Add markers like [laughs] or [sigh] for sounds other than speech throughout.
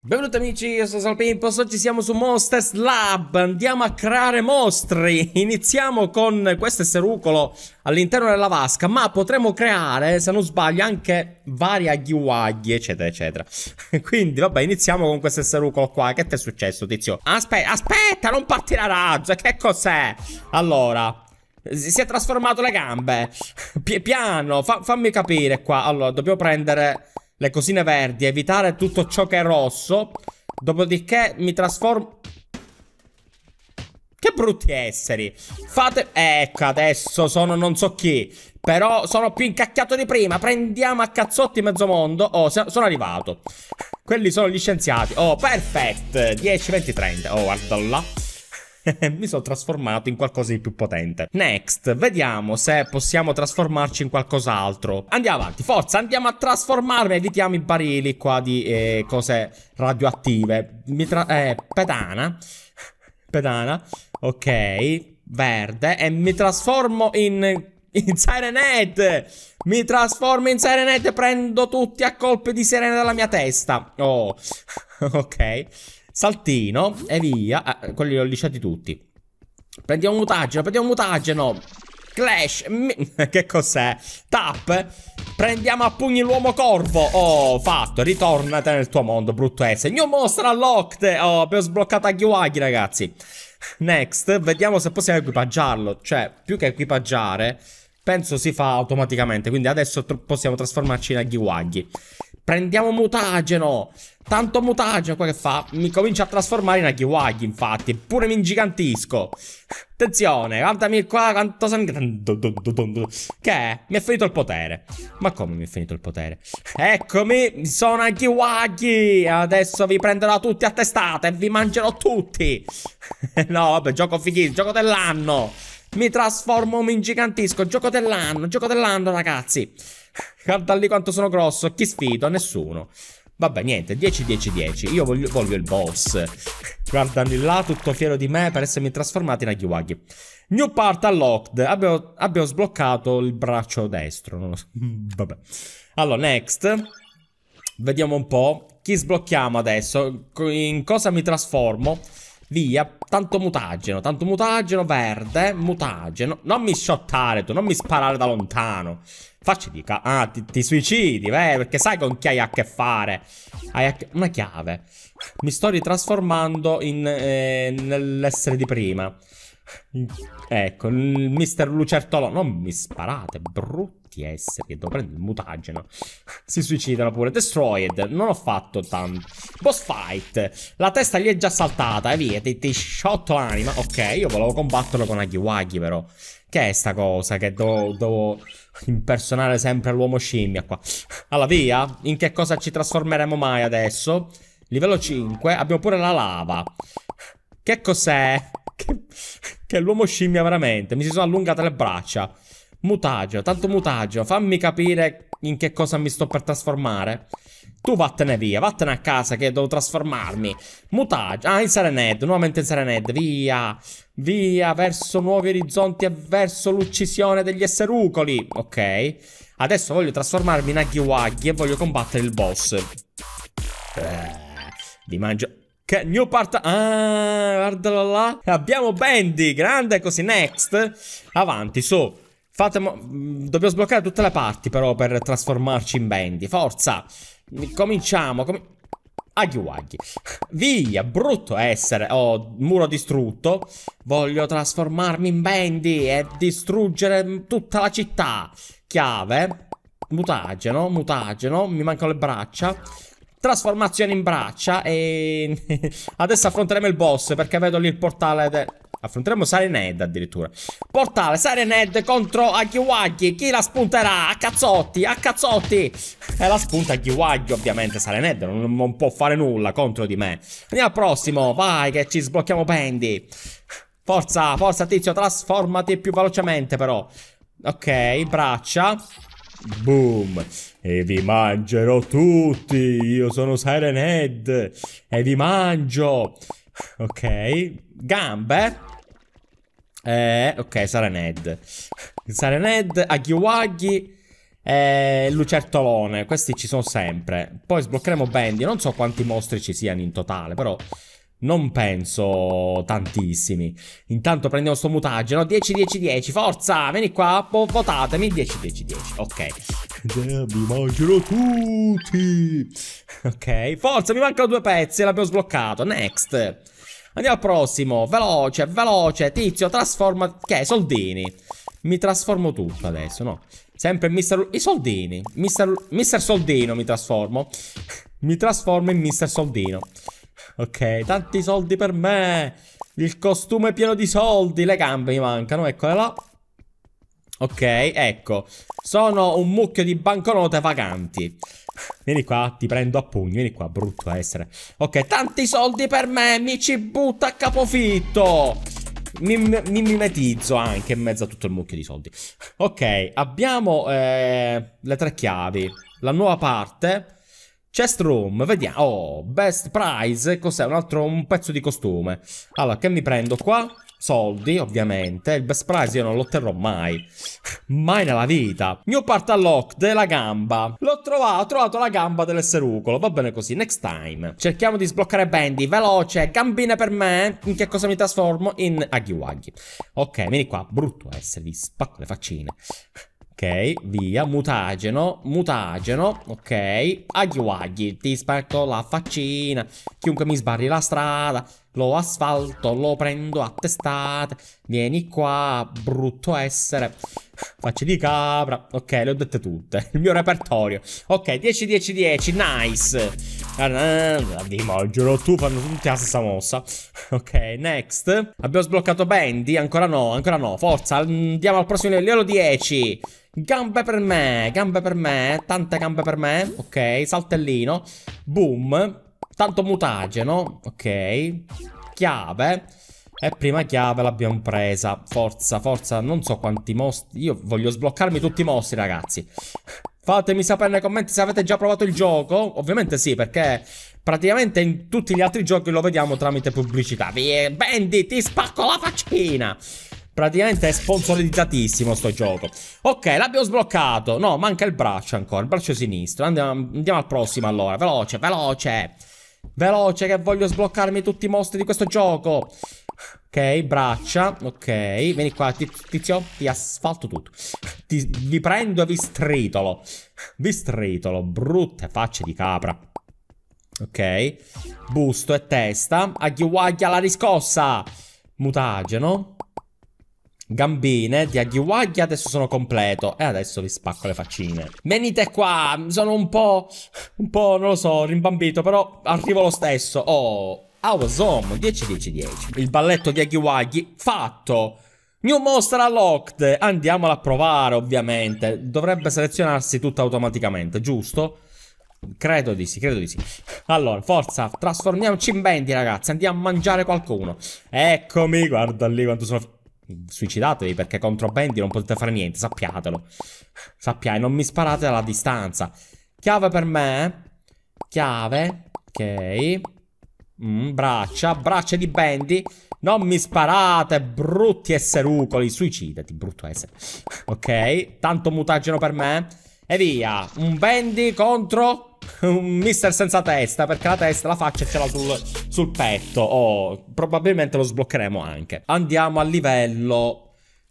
Benvenuti amici, io sono Salpimpos, oggi siamo su Monsters Lab, andiamo a creare mostri [laughs] Iniziamo con questo esserucolo all'interno della vasca Ma potremo creare, se non sbaglio, anche vari aghiuaghi, eccetera, eccetera [laughs] Quindi, vabbè, iniziamo con questo esserucolo qua Che ti è successo, tizio? Aspetta, aspetta, non parti la razza, che cos'è? Allora, si è trasformato le gambe [laughs] P Piano, fa fammi capire qua Allora, dobbiamo prendere le cosine verdi, evitare tutto ciò che è rosso. Dopodiché mi trasformo... Che brutti esseri. Fate... Ecco, adesso sono non so chi. Però sono più incacchiato di prima. Prendiamo a cazzotti mezzo mondo. Oh, sono arrivato. Quelli sono gli scienziati. Oh, perfetto. 10, 20, 30. Oh, guarda là. [laughs] mi sono trasformato in qualcosa di più potente. Next, vediamo se possiamo trasformarci in qualcos'altro. Andiamo avanti, forza, andiamo a trasformarmi. Evitiamo i barili qua di eh, cose radioattive. Mi tra eh, pedana. [laughs] pedana. Ok, verde. E mi trasformo in... In Sirenhead! Mi trasformo in Sirenhead e prendo tutti a colpi di sirena dalla mia testa. Oh, [laughs] ok. Saltino e via. Ah, quelli li ho lisciati tutti. Prendiamo mutageno, prendiamo mutageno. Clash, [laughs] che cos'è? Tap, prendiamo a pugni l'uomo corvo. Oh, fatto, ritornate nel tuo mondo, brutto S. New Monster Unlocked. Oh, abbiamo sbloccato Aghiwagi, ragazzi. Next, vediamo se possiamo equipaggiarlo. Cioè, più che equipaggiare, penso si fa automaticamente. Quindi adesso possiamo trasformarci in Aghiwagi. Prendiamo mutageno. Tanto mutageno. Qua che fa? Mi comincia a trasformare in Akiwagi, infatti. Eppure mi ingigantisco. Attenzione, guardami qua quanto sangue... Che è? Mi è finito il potere. Ma come mi è finito il potere? Eccomi, sono Akiwagi. Adesso vi prenderò tutti a testata e vi mangerò tutti. [laughs] no, vabbè, gioco fighissimo, gioco dell'anno. Mi trasformo, mi ingigantisco. Gioco dell'anno, gioco dell'anno, ragazzi. Guarda lì quanto sono grosso. Chi sfido? Nessuno. Vabbè, niente, 10, 10, 10. Io voglio, voglio il boss. Guardami là, tutto fiero di me per essermi trasformato in Agiwagi. New part unlocked. Abbiamo, abbiamo sbloccato il braccio destro. Non lo so. [laughs] Vabbè. Allora, next. Vediamo un po'. Chi sblocchiamo adesso? In cosa mi trasformo? Via, tanto mutageno, tanto mutageno verde, mutageno. Non mi shottare tu, non mi sparare da lontano. Facci di ca... Ah, ti, ti suicidi, beh, perché sai con chi hai a che fare. Hai a che... una chiave. Mi sto ritrasformando in... Eh, nell'essere di prima. Ecco, il mister Lucertolo. Non mi sparate, brutti esseri. devo prendere il mutageno. Si suicidano pure. Destroyed. Non ho fatto tanto. Boss fight. La testa gli è già saltata. E eh, via, ti, ti shotto l'anima. Ok, io volevo combatterlo con Aghiwaghi però. Che è sta cosa che devo, devo impersonare sempre l'uomo scimmia qua? Alla via, in che cosa ci trasformeremo mai adesso? Livello 5, abbiamo pure la lava. Che cos'è? Che, che l'uomo scimmia veramente, mi si sono allungate le braccia. Mutagio, tanto mutagio, fammi capire in che cosa mi sto per trasformare. Tu vattene via, vattene a casa che devo trasformarmi. Mutage. Ah, in Serenade, nuovamente in Serenade. Via, via, verso nuovi orizzonti e verso l'uccisione degli esserucoli. Ok. Adesso voglio trasformarmi in Aghiwaghi e voglio combattere il boss. Eh, vi mangio... Che new part... Ah, guardalo là. Abbiamo Bendy, grande così, next. Avanti, su. So. Mm, dobbiamo sbloccare tutte le parti però per trasformarci in Bendy. Forza. Cominciamo, com Aghi waghi. Via, brutto essere. Oh, muro distrutto. Voglio trasformarmi in Bendy e distruggere tutta la città. Chiave. Mutageno, mutageno. Mi mancano le braccia. Trasformazione in braccia e... [laughs] Adesso affronteremo il boss perché vedo lì il portale del... Affronteremo Sirenhead addirittura Portale Sirenhead contro Aghiwaghi Chi la spunterà? A cazzotti, a cazzotti E eh, la spunta Aghiwaghi ovviamente Sirenhead non, non, può fare nulla contro di me Andiamo al prossimo Vai che ci sblocchiamo Bendy Forza, forza tizio Trasformati più velocemente però Ok, braccia Boom E vi mangerò tutti Io sono Sirenhead E vi mangio Ok gambe. Eh, ok, sarà Ned. Sarà Ned, Aghiwaghi e eh, Lucertolone. Questi ci sono sempre. Poi sbloccheremo Bendy. Non so quanti mostri ci siano in totale, però non penso tantissimi. Intanto prendiamo sto mutageno. 10, 10, 10. Forza, vieni qua, votatemi. 10, 10, 10. Ok. Mi mangerò tutti. Ok, forza, mi mancano due pezzi. L'abbiamo sbloccato. Next. Andiamo al prossimo. Veloce, veloce. Tizio, trasforma... Che? Soldini. Mi trasformo tutto adesso, no? Sempre Mister... I soldini. Mister, Mister Soldino mi trasformo. [laughs] mi trasformo in Mister Soldino. Ok, tanti soldi per me. Il costume è pieno di soldi. Le gambe mi mancano, eccole là. Ok, ecco. Sono un mucchio di banconote vaganti. Vieni qua, ti prendo a pugni. Vieni qua, brutto essere. Ok, tanti soldi per me. Mi ci butto a capofitto. Mi, mi mimetizzo anche in mezzo a tutto il mucchio di soldi. Ok, abbiamo eh, le tre chiavi. La nuova parte. Chest room, vediamo. Oh, best prize. Cos'è? Un altro un pezzo di costume. Allora, che mi prendo qua? soldi, ovviamente. Il best prize io non lo otterrò mai. mai nella vita. New part unlock della gamba. L'ho trovato, ho trovato la gamba dell'esserucolo. Va bene così, next time. Cerchiamo di sbloccare Bendy. veloce, gambine per me. In che cosa mi trasformo? In Aghiwaghi. Ok, vieni qua, brutto essere, vi spacco le faccine. Ok, via, mutageno, mutageno, ok Agli agli, ti sparto la faccina Chiunque mi sbarri la strada Lo asfalto, lo prendo a testate Vieni qua, brutto essere Facce di capra Ok, le ho dette tutte Il mio repertorio Ok, 10, 10, 10, nice Di mangiano tu, fanno tutti la stessa mossa Ok, next Abbiamo sbloccato Bendy, ancora no, ancora no Forza, andiamo al prossimo livello 10 Gambe per me, gambe per me, tante gambe per me. Ok, saltellino. Boom. Tanto mutageno. Ok. Chiave. E prima chiave l'abbiamo presa. Forza, forza, non so quanti mostri. Io voglio sbloccarmi tutti i mostri, ragazzi. Fatemi sapere nei commenti se avete già provato il gioco. Ovviamente sì, perché praticamente in tutti gli altri giochi lo vediamo tramite pubblicità. Vendi, ti spacco la faccina! Praticamente è sponsorizzatissimo sto gioco. Ok, l'abbiamo sbloccato. No, manca il braccio ancora, il braccio sinistro. Andiamo, andiamo al prossimo allora. Veloce, veloce. Veloce che voglio sbloccarmi tutti i mostri di questo gioco. Ok, braccia. Ok, vieni qua, tizio. Ti asfalto tutto. Ti, vi prendo e vi stritolo. Vi stritolo. Brutte facce di capra. Ok. Busto e testa. Agghiuaglia la riscossa. Mutageno gambine di Aghiwaghi adesso sono completo e adesso vi spacco le faccine. Venite qua, sono un po', un po', non lo so, rimbambito, però arrivo lo stesso. Oh, awesome, 10-10-10. Il balletto di Aghiwaghi fatto. New Monster Unlocked, andiamola a provare ovviamente. Dovrebbe selezionarsi tutto automaticamente, giusto? Credo di sì, credo di sì. Allora, forza, trasformiamoci in bendi, ragazzi. Andiamo a mangiare qualcuno. Eccomi, guarda lì quanto sono... Suicidatevi perché contro Bendy non potete fare niente, sappiatelo. Sappiate, non mi sparate dalla distanza. Chiave per me. Eh? Chiave. Ok. Mm, braccia, braccia di Bendy. Non mi sparate, brutti esserucoli. Suicidati, brutto essere. Ok, tanto mutageno per me. E via, un Bendy contro un mister senza testa, perché la testa, la faccia ce l'ha sul, sul, petto. Oh, probabilmente lo sbloccheremo anche. Andiamo al livello...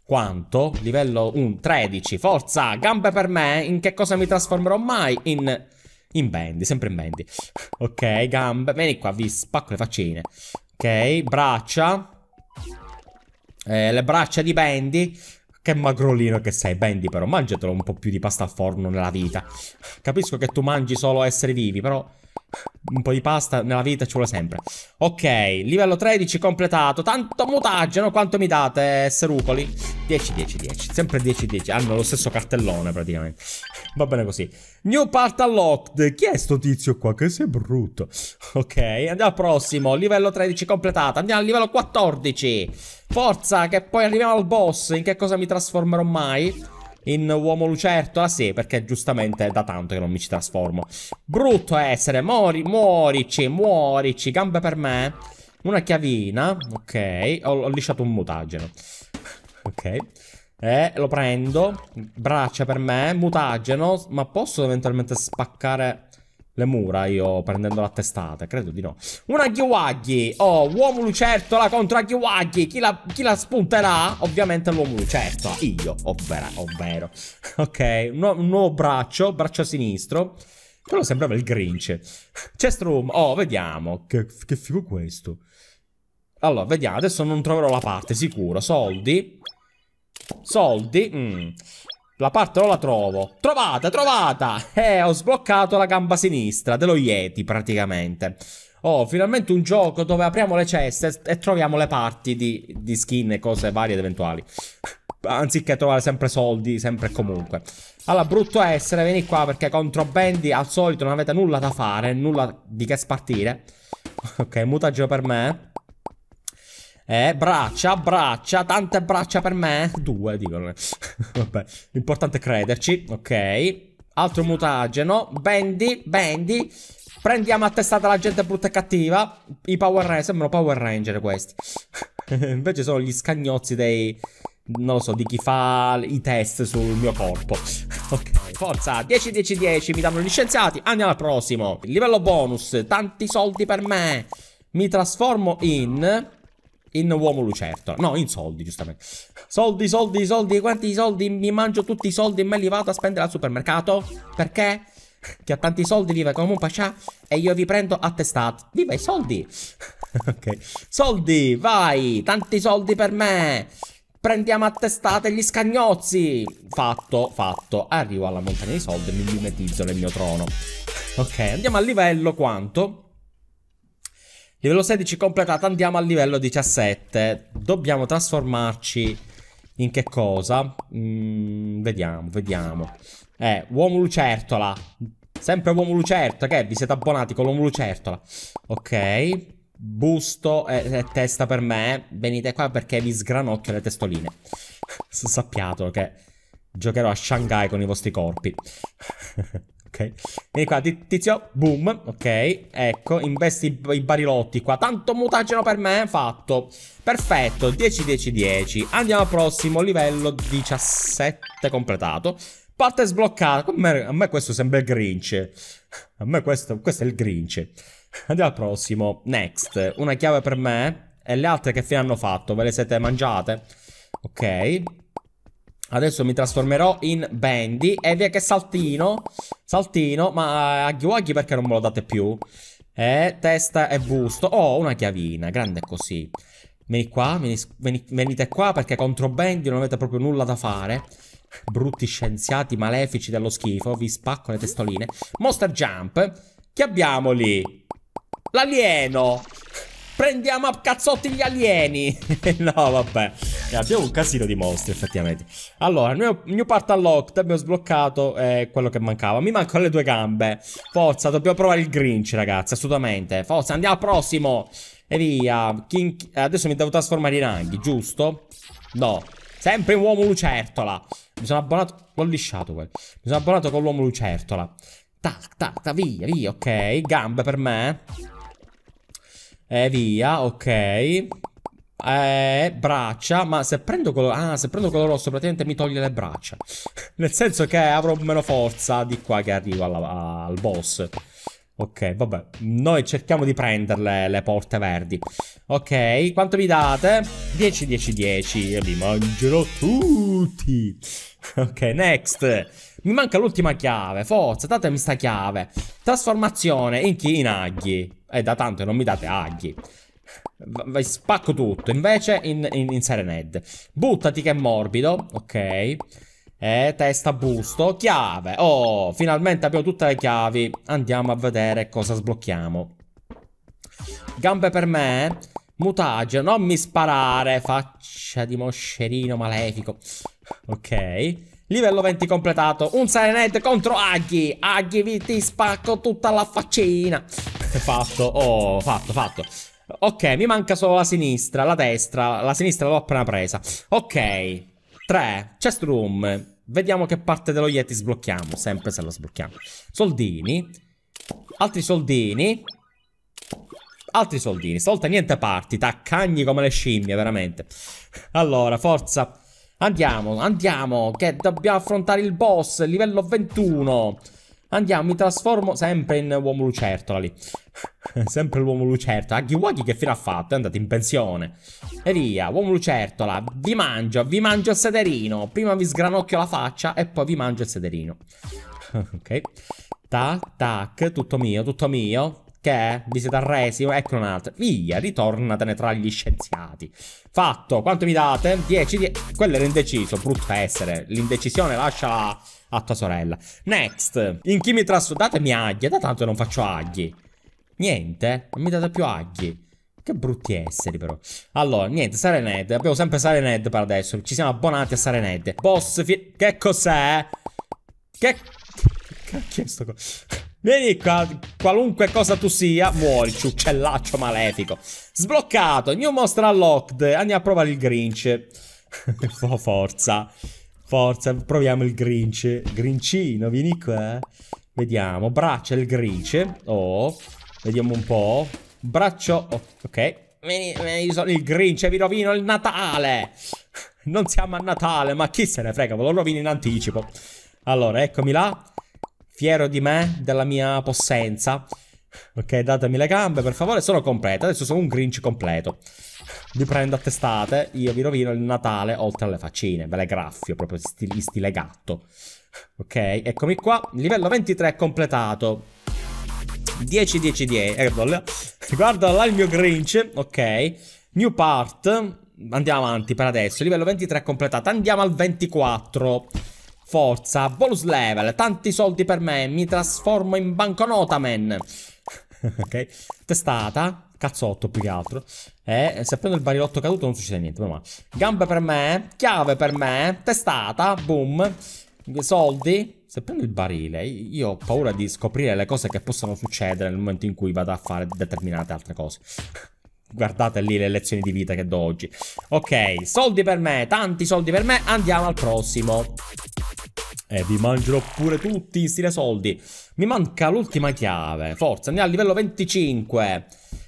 Quanto? Livello 1, 13. Forza, gambe per me. In che cosa mi trasformerò mai? In... In Bendy, sempre in Bendy. Ok, gambe. Vieni qua, vi spacco le faccine. Ok, braccia. Eh, le braccia di Bendy. Che magrolino che sei, Bendy però, mangiatelo un po' più di pasta al forno nella vita. Capisco che tu mangi solo esseri vivi, però... Un po' di pasta nella vita ci vuole sempre. Ok, livello 13 completato. Tanto mutageno, quanto mi date, serucoli? 10, 10, 10. Sempre 10, 10. Hanno lo stesso cartellone, praticamente. Va bene così. New part unlocked. Chi è sto tizio qua? Che sei brutto. Ok, andiamo al prossimo. Livello 13 completato. Andiamo al livello 14. Forza, che poi arriviamo al boss. In che cosa mi trasformerò mai? in uomo lucertola? Sì, perché giustamente è da tanto che non mi ci trasformo. Brutto essere, Mori, muorici, muorici, gambe per me. Una chiavina, ok. Ho, ho lisciato un mutageno. ok. Eh, lo prendo. Braccia per me, mutageno. Ma posso eventualmente spaccare le mura io prendendo la testata, credo di no. Un aghiuaghi! Oh, uomo lucertola contro aghiuaghi! Chi la, chi la spunterà? Ovviamente l'uomo lucertola, io, ovvero. ovvero. [laughs] ok, un, un, nuovo braccio, braccio sinistro. Quello sembrava il Grinch. Chest room, oh, vediamo. Che, che figo questo. Allora, vediamo, adesso non troverò la parte, sicuro. Soldi. Soldi. Mm. La parte non la trovo. Trovata, trovata! Eh, ho sbloccato la gamba sinistra dello Yeti, praticamente. Oh, finalmente un gioco dove apriamo le ceste e troviamo le parti di, di skin e cose varie ed eventuali. Anziché trovare sempre soldi, sempre e comunque. Allora, brutto essere, vieni qua perché contro Bendy al solito non avete nulla da fare, nulla di che spartire. ok, mutagio per me. Eh, braccia, braccia, tante braccia per me. Due, dicono. [laughs] Vabbè, l'importante è crederci. Ok. Altro mutageno. Bendy, Bendy. Prendiamo a testata la gente brutta e cattiva. I Power Ranger, sembrano Power Ranger questi. [laughs] Invece sono gli scagnozzi dei... Non lo so, di chi fa i test sul mio corpo. [laughs] ok, forza, 10, 10, 10, mi danno gli scienziati. Andiamo al prossimo. Livello bonus, tanti soldi per me. Mi trasformo in... In uomo lucertola. No, in soldi, giustamente. Soldi, soldi, soldi. Quanti soldi? Mi mangio tutti i soldi e me li vado a spendere al supermercato? Perché? Che ha tanti soldi, vive come un pascià. E io vi prendo a testate. Viva i soldi! [laughs] ok. Soldi, vai! Tanti soldi per me! Prendiamo a testate gli scagnozzi! Fatto, fatto. Arrivo alla montagna dei soldi e mi mimetizzo nel mio trono. Ok, andiamo a livello quanto? Livello 16 completato, andiamo al livello 17. Dobbiamo trasformarci in che cosa? Mm, vediamo, vediamo. Eh, uomo lucertola. Sempre uomo lucertola, che eh, vi siete abbonati con l'uomo lucertola. Ok. Busto e, eh, e, eh, testa per me. Venite qua perché vi sgranocchio le testoline. [laughs] Sappiato che giocherò a Shanghai con i vostri corpi. [laughs] ok. Vieni qua, tizio, boom, ok. Ecco, investi i barilotti qua. Tanto mutageno per me, fatto. Perfetto, 10, 10, 10. Andiamo al prossimo, livello 17 completato. Parte sbloccata. A me, a me questo sembra il Grinch. A me questo, questo è il Grinch. Andiamo al prossimo. Next. Una chiave per me. E le altre che fine hanno fatto? Ve le siete mangiate? Ok. Adesso mi trasformerò in Bandy. E via che saltino. Saltino, ma eh, aghi Aghiwaghi perché non me lo date più? Eh, testa e busto. Oh, una chiavina, grande così. Vieni qua, veni, venite qua perché contro Bendy non avete proprio nulla da fare. Brutti scienziati malefici dello schifo, vi spacco le testoline. Monster Jump, che abbiamo lì? L'alieno! Prendiamo a cazzotti gli alieni [laughs] No vabbè eh, Abbiamo un casino di mostri effettivamente Allora il mio, part unlocked Abbiamo sbloccato eh, quello che mancava Mi mancano le due gambe Forza dobbiamo provare il Grinch ragazzi assolutamente Forza andiamo al prossimo E via King... Eh, adesso mi devo trasformare in anghi giusto? No Sempre un uomo lucertola Mi sono abbonato L'ho lisciato quel Mi sono abbonato con l'uomo lucertola Tac tac ta, via via ok Gambe per me e eh, via, ok. Eh, braccia, ma se prendo quello... Ah, se prendo quello rosso praticamente mi toglie le braccia. [laughs] Nel senso che avrò meno forza di qua che arrivo alla, al boss. Ok, vabbè. Noi cerchiamo di prenderle le porte verdi. Ok, quanto mi date? 10, 10, 10. E li mangerò tutti. [laughs] Ok, next. Mi manca l'ultima chiave, forza, datemi sta chiave. Trasformazione in chi? In aghi. È eh, da tanto non mi date aghi. V spacco tutto. Invece in, in, in Serened. Buttati che è morbido. Ok. E eh, testa busto. Chiave. Oh, finalmente abbiamo tutte le chiavi. Andiamo a vedere cosa sblocchiamo. Gambe per me. Mutagio, non mi sparare. Faccia di moscerino malefico. Ok. Livello 20 completato. Un Silent contro Aghi. Aghi, vi ti spacco tutta la faccina. Fatto, oh, fatto, fatto. Ok, mi manca solo la sinistra, la destra. La sinistra l'ho appena presa. Ok. 3. Chest room. Vediamo che parte dello Yeti sblocchiamo. Sempre se lo sblocchiamo. Soldini. Altri soldini. Altri soldini. Stavolta niente parti. Taccagni come le scimmie, veramente. Allora, forza. forza. Andiamo, andiamo, che dobbiamo affrontare il boss, livello 21. Andiamo, mi trasformo sempre in uomo lucertola lì. [laughs] sempre l'uomo lucertola. Aghiwagi che fine ha fatto? È andato in pensione. E via, uomo lucertola. Vi mangio, vi mangio il sederino. Prima vi sgranocchio la faccia e poi vi mangio il sederino. [laughs] ok. Tac, tac, tutto mio, tutto mio. Che? Vi siete arresi? Ecco un'altra. Via, ritornatene tra gli scienziati. Fatto. Quanto mi date? 10. 10. Quello era indeciso. Brutto essere. L'indecisione lascia a tua sorella. Next. In chi mi trasso? Datemi aghi. Da tanto non faccio aghi. Niente. Non mi date più aghi. Che brutti esseri però Allora, niente, Sarened Abbiamo sempre Sarened per adesso Ci siamo abbonati a Sarened Boss Che cos'è? Che... Che cacchio è sto coso? Vieni qua, qualunque cosa tu sia, muori, ciuccellaccio malefico. Sbloccato, new monster unlocked. Andiamo a provare il Grinch. [laughs] Forza. Forza, proviamo il Grinch. Grincino, vieni qua. Vediamo, braccia il Grinch. Oh, vediamo un po'. Braccio, oh, ok. Vieni, io sono il Grinch vi rovino il Natale. Non siamo a Natale, ma chi se ne frega, ve lo rovino in anticipo. Allora, eccomi là fiero di me, della mia possenza. Ok, datemi le gambe, per favore, sono completa. Adesso sono un Grinch completo. Vi prendo a testate, io vi rovino il Natale oltre alle faccine, ve le graffio, proprio stile, stile gatto. Ok, eccomi qua, livello 23 completato. 10, 10, 10. Eh, guarda là il mio Grinch, ok. New part, andiamo avanti per adesso, livello 23 completato. Andiamo al 24. Forza, bonus level, tanti soldi per me, mi trasformo in banconota, man. [laughs] ok, testata, cazzotto più che altro. Eh, se prendo il barilotto caduto non succede niente, ma Gambe per me, chiave per me, testata, boom. Soldi. Se prendo il barile, io ho paura di scoprire le cose che possono succedere nel momento in cui vado a fare determinate altre cose. [laughs] Guardate lì le lezioni di vita che do oggi. Ok, soldi per me, tanti soldi per me, andiamo al prossimo. E eh, vi mangerò pure tutti in stile soldi. Mi manca l'ultima chiave. Forza, andiamo a livello 25.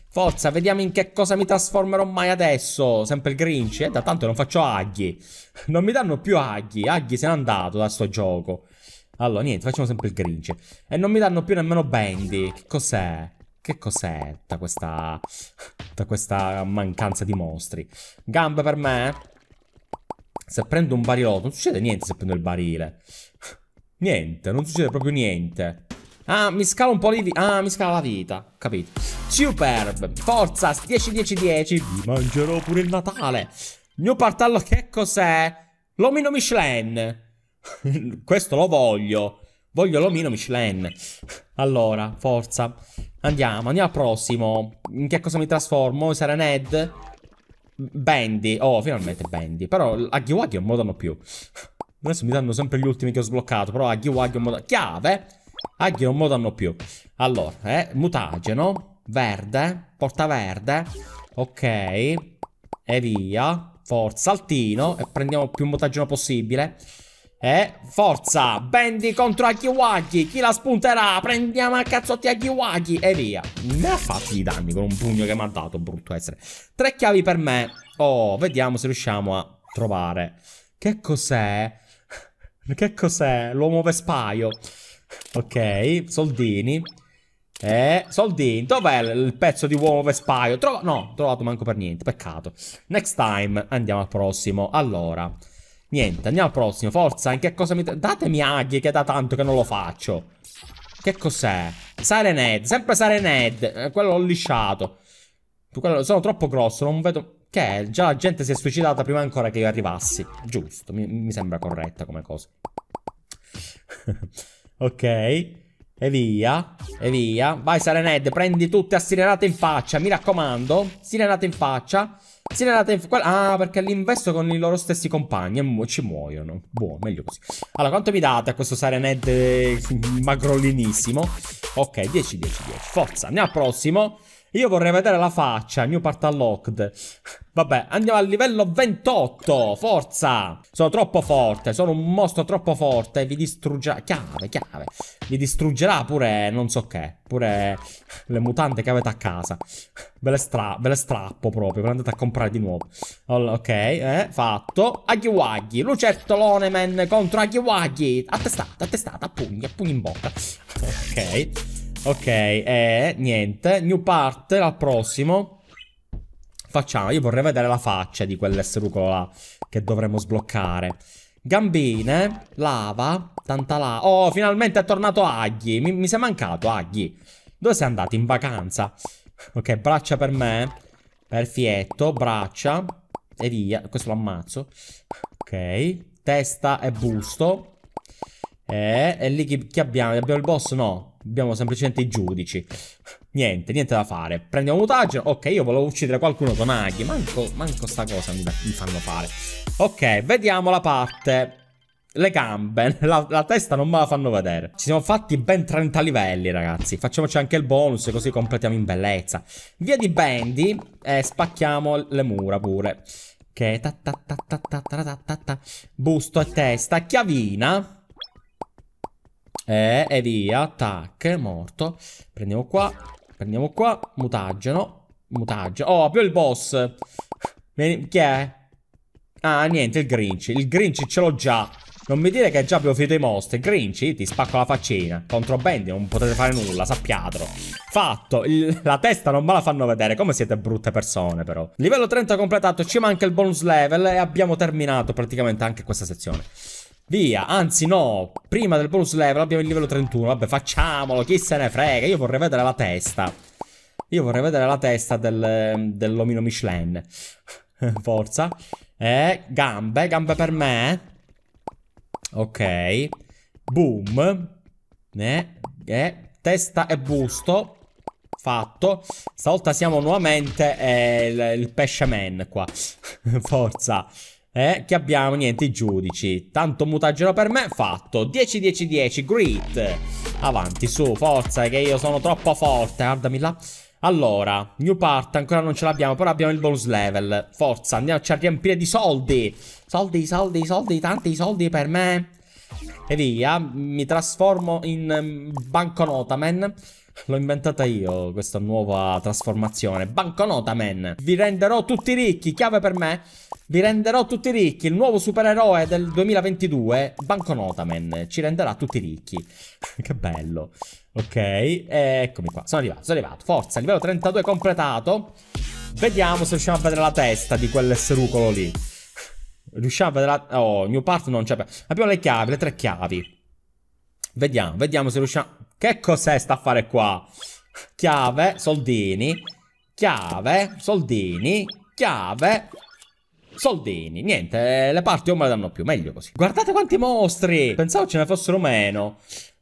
Forza, vediamo in che cosa mi trasformerò mai adesso. Sempre il Grinch, eh? Da tanto non faccio aghi. Non mi danno più aghi. Aghi se n'è andato da sto gioco. Allora, niente, facciamo sempre il Grinch. E non mi danno più nemmeno Bendy. Che cos'è? Che cos'è da questa... Da questa mancanza di mostri? Gambe per me? Se prendo un barilotto, non succede niente se prendo il barile. Niente, non succede proprio niente. Ah, mi scala un po' di vita. Ah, mi scala la vita. Capito. Superb. Forza, 10, 10, 10. Vi mangerò pure il Natale. Mio partallo che cos'è? L'omino Michelin. [laughs] Questo lo voglio. Voglio l'omino Michelin. Allora, forza. Andiamo, andiamo al prossimo. In che cosa mi trasformo? Sarà Ned? Bendy. Oh, finalmente Bendy. Però Aghiwagi non modano più. Adesso mi danno sempre gli ultimi che ho sbloccato. Però Aghiwagi non modano... Chiave? Aghi non modano più. Allora, eh, mutageno. Verde. Porta verde. Ok. E via. Forza. Saltino. E prendiamo più mutageno possibile. Eh, forza, Bendy contro Akiwaki, chi la spunterà? Prendiamo a cazzotti Akiwaki e via. Ne ha fatto di danni con un pugno che mi ha dato, brutto essere. Tre chiavi per me. Oh, vediamo se riusciamo a trovare. Che cos'è? Che cos'è? L'uomo vespaio. Ok, soldini. Eh, soldini. Dov'è il pezzo di uomo vespaio? Trova... No, trovato manco per niente, peccato. Next time, andiamo al prossimo. Allora... Niente, andiamo al prossimo, forza, in che cosa mi... Datemi aghi che da tanto che non lo faccio Che cos'è? Sirenhead, sempre Sirenhead eh, Quello l'ho lisciato quello... Sono troppo grosso, non vedo... Che è? Già la gente si è suicidata prima ancora che io arrivassi Giusto, mi, mi sembra corretta come cosa [laughs] Ok E via E via Vai Sirenhead, prendi tutte a sirenate in faccia Mi raccomando Sirenate in faccia se n'è andata Ah, perché li investo con i loro stessi compagni e mu ci muoiono. Buono, meglio così. Allora, quanto mi date a questo Sarened eh, magrolinissimo? Ok, 10, 10, 10. Forza, andiamo al prossimo. Io vorrei vedere la faccia, New Part Unlocked. Vabbè, andiamo al livello 28, forza! Sono troppo forte, sono un mostro troppo forte, vi distruggerà... Chiave, chiave. Vi distruggerà pure non so che, pure le mutante che avete a casa. Ve le, stra ve le strappo proprio, ve le andate a comprare di nuovo. All ok, eh, fatto. Aghiwaghi, lucertolone man contro Aghiwaghi. Attestata, attestata, a pugni, a pugni in bocca. ok, ok, eh, niente. New part, al prossimo. Facciamo, io vorrei vedere la faccia di quell'esserugo là che dovremmo sbloccare. Gambine, lava, tanta lava. Oh, finalmente è tornato Aghi. Mi, mi sei mancato, Aghi. Dove sei andato? In vacanza? Ok, braccia per me. Perfetto, braccia. E via, questo lo ammazzo. Ok, testa e busto. E, eh, e lì chi, chi abbiamo? Abbiamo il boss? No, abbiamo semplicemente i giudici. Niente, niente da fare. Prendiamo mutaggine. Ok, io volevo uccidere qualcuno con aghi. Manco, manco sta cosa mi, mi fanno fare. Ok, vediamo la parte le gambe, [laughs] la, la, testa non me la fanno vedere. Ci siamo fatti ben 30 livelli, ragazzi. Facciamoci anche il bonus, così completiamo in bellezza. Via di Bendy e spacchiamo le mura pure. Che ta ta ta ta ta ta ta ta Busto e testa, chiavina. E, e via, tac, morto. Prendiamo qua, prendiamo qua, mutageno, mutageno. Oh, più il boss. Vieni, chi è? Ah, niente, il Grinch. Il Grinch ce l'ho già. Non mi dire che già abbiamo finito i mostri. Grinchy, ti spacco la faccina. Contro Bendy non potete fare nulla, sappiatelo. Fatto. Il, la testa non me la fanno vedere. Come siete brutte persone, però. Livello 30 completato, ci manca il bonus level e abbiamo terminato praticamente anche questa sezione. Via, anzi no, prima del bonus level abbiamo il livello 31, vabbè facciamolo, chi se ne frega, io vorrei vedere la testa. Io vorrei vedere la testa del, dell'omino Michelin. [laughs] Forza. Eh, gambe, gambe per me. Ok. Boom. Eh, eh, testa e busto. Fatto. Stavolta siamo nuovamente eh, il, il pesce man qua. [laughs] Forza. Eh, che abbiamo? Niente, i giudici. Tanto mutageno per me, fatto. 10, 10, 10, Great Avanti, su, forza, che io sono troppo forte. Guardami là. Allora, New Part ancora non ce l'abbiamo, però abbiamo il bonus level. Forza, andiamoci a riempire di soldi. Soldi, soldi, soldi, tanti soldi per me. E via, mi trasformo in um, mm, banconota, man. L'ho inventata io questa nuova trasformazione. Banconota, man. Vi renderò tutti ricchi. Chiave per me. Vi renderò tutti ricchi. Il nuovo supereroe del 2022, Banconota, man. Ci renderà tutti ricchi. [laughs] che bello. Ok, eccomi qua. Sono arrivato, sono arrivato. Forza, livello 32 completato. Vediamo se riusciamo a vedere la testa di quell'esserucolo lì. Riusciamo a vedere la... Oh, New Part non c'è... Abbiamo le chiavi, le tre chiavi. Vediamo, vediamo se riusciamo... Che cos'è sta a fare qua? Chiave, soldini, chiave, soldini, chiave, soldini. Niente, eh, le parti non me le danno più, meglio così. Guardate quanti mostri! Pensavo ce ne fossero meno.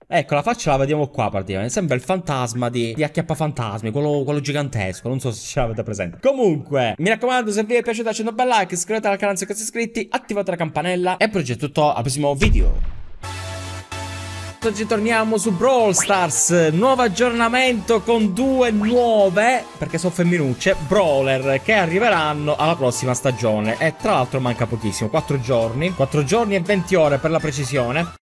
Ecco, la faccia la vediamo qua praticamente. Sembra il fantasma di, di Fantasmi, quello, quello, gigantesco. Non so se ce l'avete presente. Comunque, mi raccomando, se vi è piaciuto, lasciate un bel like, iscrivetevi al canale se siete iscritti, attivate la campanella e progetto tutto al prossimo video oggi torniamo su Brawl Stars Nuovo aggiornamento con due nuove, perché sono femminucce, Brawler Che arriveranno alla prossima stagione E tra l'altro manca pochissimo, 4 giorni 4 giorni e 20 ore per la precisione